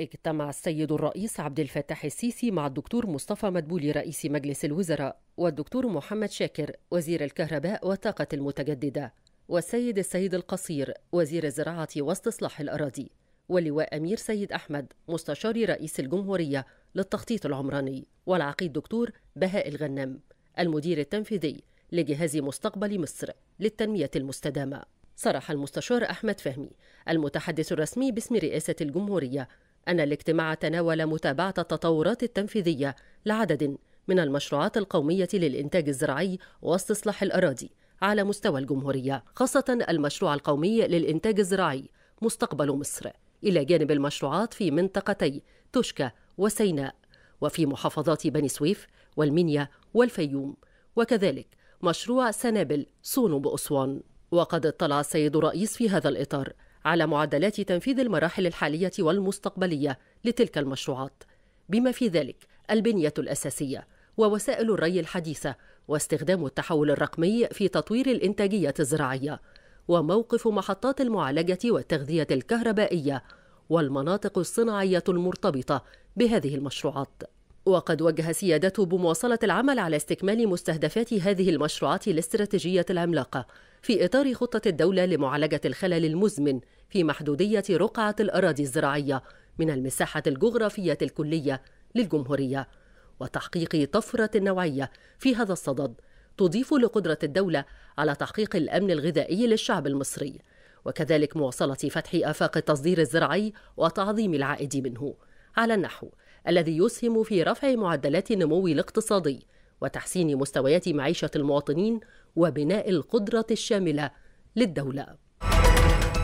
اجتمع السيد الرئيس عبد الفتاح السيسي مع الدكتور مصطفى مدبولي رئيس مجلس الوزراء والدكتور محمد شاكر وزير الكهرباء والطاقة المتجددة والسيد السيد القصير وزير الزراعة واستصلاح الأراضي واللواء أمير سيد أحمد مستشار رئيس الجمهورية للتخطيط العمراني والعقيد دكتور بهاء الغنام المدير التنفيذي لجهاز مستقبل مصر للتنمية المستدامة صرح المستشار أحمد فهمي المتحدث الرسمي باسم رئاسة الجمهورية أن الاجتماع تناول متابعة التطورات التنفيذية لعدد من المشروعات القومية للإنتاج الزراعي واستصلاح الأراضي على مستوى الجمهورية، خاصة المشروع القومي للإنتاج الزراعي مستقبل مصر، إلى جانب المشروعات في منطقتي تشكى وسيناء، وفي محافظات بني سويف والمنيا والفيوم، وكذلك مشروع سنابل صون بأسوان. وقد اطلع السيد الرئيس في هذا الإطار على معدلات تنفيذ المراحل الحالية والمستقبلية لتلك المشروعات بما في ذلك البنية الأساسية ووسائل الري الحديثة واستخدام التحول الرقمي في تطوير الإنتاجية الزراعية وموقف محطات المعالجة والتغذية الكهربائية والمناطق الصناعية المرتبطة بهذه المشروعات وقد وجه سيادته بمواصلة العمل على استكمال مستهدفات هذه المشروعات الاستراتيجية العملاقة في إطار خطة الدولة لمعالجة الخلل المزمن في محدودية رقعة الأراضي الزراعية من المساحة الجغرافية الكلية للجمهورية وتحقيق طفرة نوعية في هذا الصدد تضيف لقدرة الدولة على تحقيق الأمن الغذائي للشعب المصري وكذلك مواصلة فتح آفاق التصدير الزراعي وتعظيم العائد منه على النحو الذي يسهم في رفع معدلات النمو الاقتصادي وتحسين مستويات معيشة المواطنين وبناء القدرة الشاملة للدولة